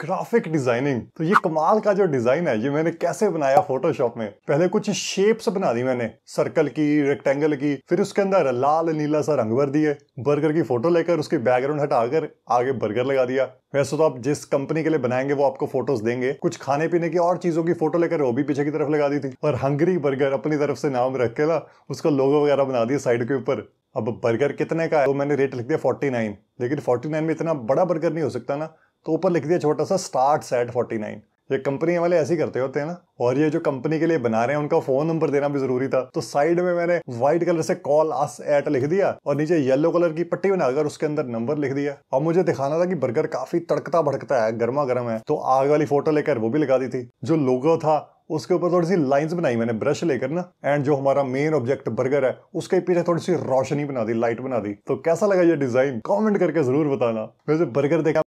graphic designing तो ये कमाल का जो डिजाइन है ये मैंने कैसे बनाया फोटोशॉप में पहले कुछ शेप्स बना दी मैंने सर्कल की रेक्टेंगल की फिर उसके अंदर लाल नीला सा रंग भर दिए बर्गर की फोटो लेकर उसकी बैकग्राउंड हटाकर आगे बर्गर लगा दिया वैसे तो आप जिस कंपनी के लिए बनाएंगे वो आपको फोटोज देंगे कुछ खाने पीने की और चीजों की फोटो लेकर वो भी पीछे की तरफ लगा दी थी और हंगरी बर्गर अपनी तरफ से नाम रख के ना उसका लोगो वगैरह बना दिया साइड के ऊपर अब बर्गर कितने का है तो मैंने रेट लिख दिया 49 लेकिन 49 में इतना बड़ा बर्गर नहीं हो सकता ना तो ऊपर लिख दिया छोटा सा स्टार्ट सेट फोर्टी नाइन ये कंपनी वाले ऐसे ही करते होते हैं ना और ये जो कंपनी के लिए बना रहे हैं उनका फोन नंबर देना भी जरूरी था तो साइड में मैंने व्हाइट कलर से कॉल अस एट लिख दिया और नीचे येलो कलर की पट्टी बनाकर उसके अंदर नंबर लिख दिया और मुझे दिखाना था कि बर्गर काफी तड़कता भड़कता है गर्मा गर्म है तो आग वाली फोटो लेकर वो भी लगा दी थी जो लोगो था उसके ऊपर थोड़ी सी लाइंस बनाई मैंने ब्रश लेकर ना एंड जो हमारा मेन ऑब्जेक्ट बर्गर है उसके पीछे थोड़ी सी रोशनी बना दी लाइट बना दी तो कैसा लगा ये डिजाइन कमेंट करके जरूर बताना वैसे बर्गर देखा